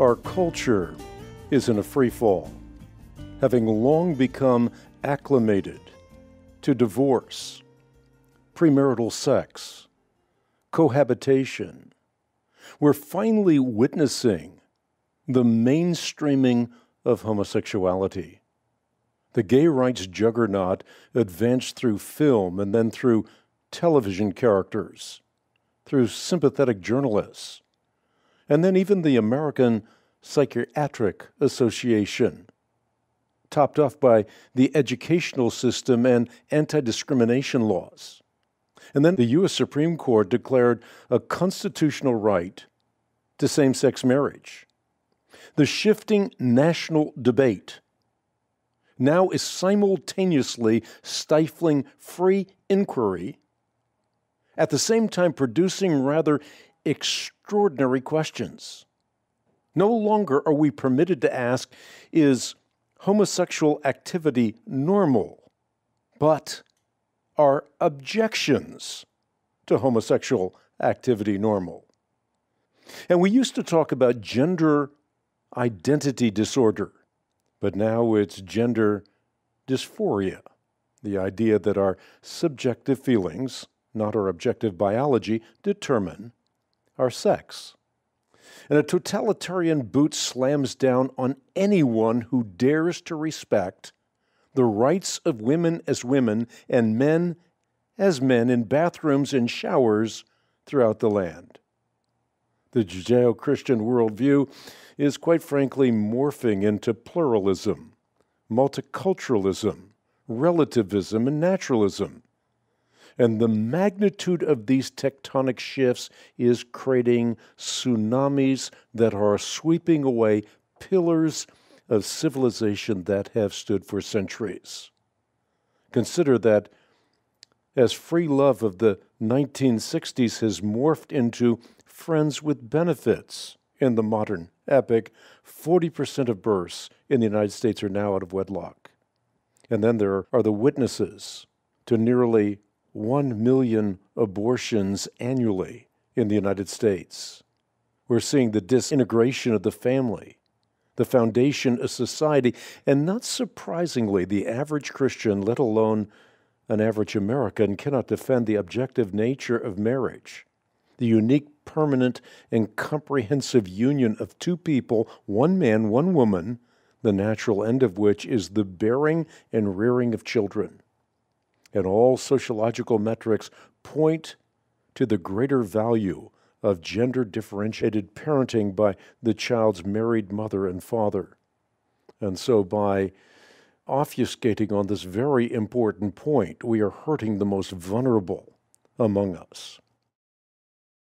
Our culture is in a free fall, having long become acclimated to divorce, premarital sex, cohabitation. We're finally witnessing the mainstreaming of homosexuality. The gay rights juggernaut advanced through film and then through television characters, through sympathetic journalists and then even the American Psychiatric Association. Topped off by the educational system and anti discrimination laws. And then the U.S. Supreme Court declared a constitutional right to same sex marriage. The shifting national debate now is simultaneously stifling free inquiry, at the same time producing rather extreme extraordinary questions. No longer are we permitted to ask, is homosexual activity normal? But are objections to homosexual activity normal? And we used to talk about gender identity disorder, but now it's gender dysphoria, the idea that our subjective feelings, not our objective biology, determine are sex. And a totalitarian boot slams down on anyone who dares to respect the rights of women as women and men as men in bathrooms and showers throughout the land. The Judeo Christian worldview is, quite frankly, morphing into pluralism, multiculturalism, relativism, and naturalism. And the magnitude of these tectonic shifts is creating tsunamis that are sweeping away pillars of civilization that have stood for centuries. Consider that as free love of the 1960s has morphed into friends with benefits in the modern epic, 40% of births in the United States are now out of wedlock. And then there are the witnesses to nearly 1 million abortions annually in the United States. We're seeing the disintegration of the family, the foundation of society, and not surprisingly, the average Christian, let alone an average American, cannot defend the objective nature of marriage, the unique, permanent, and comprehensive union of two people, one man, one woman, the natural end of which is the bearing and rearing of children and all sociological metrics point to the greater value of gender differentiated parenting by the child's married mother and father. And so, by obfuscating on this very important point, we are hurting the most vulnerable among us.